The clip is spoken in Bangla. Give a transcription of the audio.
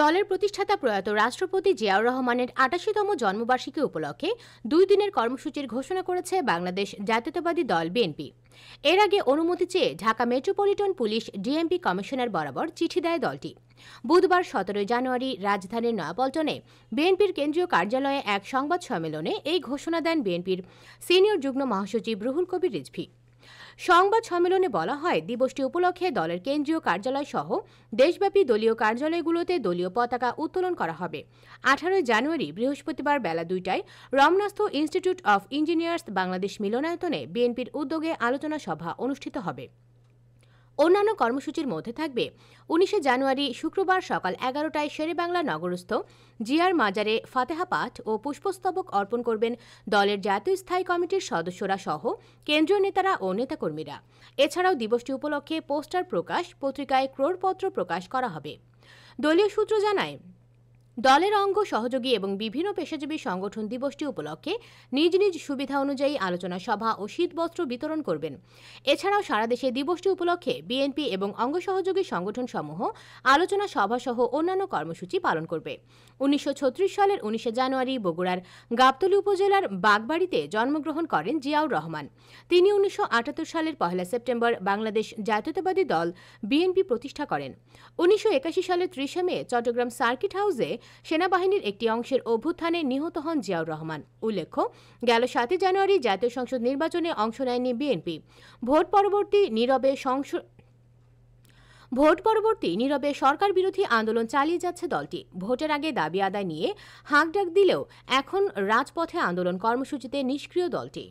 দলের প্রতিষ্ঠাতা প্রয়াত রাষ্ট্রপতি জিয়াউর রহমানের আটাশিতম জন্মবার্ষিকী উপলক্ষে দুই দিনের কর্মসূচির ঘোষণা করেছে বাংলাদেশ জাতীয়তাবাদী দল বিএনপি এর আগে অনুমতি চেয়ে Dhaka metropolitan police DMP commissioner বরাবর চিঠি দেয় দলটি বুধবার সতেরোই জানুয়ারি রাজধানীর নয়াপল্টনে বিএনপির কেন্দ্রীয় কার্যালয়ে এক সংবাদ সম্মেলনে এই ঘোষণা দেন বিএনপির সিনিয়র যুগ্ম মহাসচিব রুহুল কবির রিজভি সংবাদ সম্মেলনে বলা হয় দিবসটি উপলক্ষে দলের কেন্দ্রীয় কার্যালয় সহ দেশব্যাপী দলীয় কার্যালয়গুলোতে দলীয় পতাকা উত্তোলন করা হবে আঠারোই জানুয়ারি বৃহস্পতিবার বেলা দুইটায় রমনাস্থ ইনস্টিটিউট অফ ইঞ্জিনিয়ার্স বাংলাদেশ মিলনায়তনে বিএনপির উদ্যোগে আলোচনা সভা অনুষ্ঠিত হবে অন্যান্য কর্মসূচির মধ্যে থাকবে উনিশে জানুয়ারি শুক্রবার সকাল এগারোটায় শেরেবাংলা নগরস্থ জিয়ার মাজারে ফাতেহা পাঠ ও পুষ্পস্তবক অর্পণ করবেন দলের জাতীয় স্থায়ী কমিটির সদস্যরা সহ কেন্দ্রীয় নেতারা ও নেতাকর্মীরা এছাড়াও দিবসটি উপলক্ষে পোস্টার প্রকাশ পত্রিকায় ক্রোড়পত্র প্রকাশ করা হবে দলীয় সূত্র জানায় দলের অঙ্গ সহযোগী এবং বিভিন্ন পেশাজীবী সংগঠন দিবসটি উপলক্ষে নিজ নিজ সুবিধা অনুযায়ী আলোচনা সভা ও শীতবস্ত্র বিতরণ করবেন এছাড়াও সারা দেশে দিবসটি উপলক্ষে বিএনপি এবং অঙ্গ সহযোগী সংগঠন সমূহ আলোচনা সভা সহ অন্যান্য কর্মসূচি পালন করবে উনিশশো সালের উনিশে জানুয়ারি বগুড়ার গাবতলী উপজেলার বাগবাড়িতে জন্মগ্রহণ করেন জিয়াউর রহমান তিনি উনিশশো সালের পহেলা সেপ্টেম্বর বাংলাদেশ জাতীয়তাবাদী দল বিএনপি প্রতিষ্ঠা করেন উনিশশো সালের ত্রিশে মে চট্টগ্রাম সার্কিট হাউসে সেনাবাহিনীর একটি অংশের অভ্যুত্থানে নিহত হন জিয়াউর রহমান উল্লেখ্য গেল সাতই জানুয়ারি জাতীয় সংসদ নির্বাচনে অংশ নেয়নি বিএনপি ভোট পরবর্তী নীরবে সংসদ ভোট পরবর্তী নীরবে সরকার বিরোধী আন্দোলন চালিয়ে যাচ্ছে দলটি ভোটের আগে দাবি আদায় নিয়ে হাঁকডাক দিলেও এখন রাজপথে আন্দোলন কর্মসূচিতে নিষ্ক্রিয় দলটি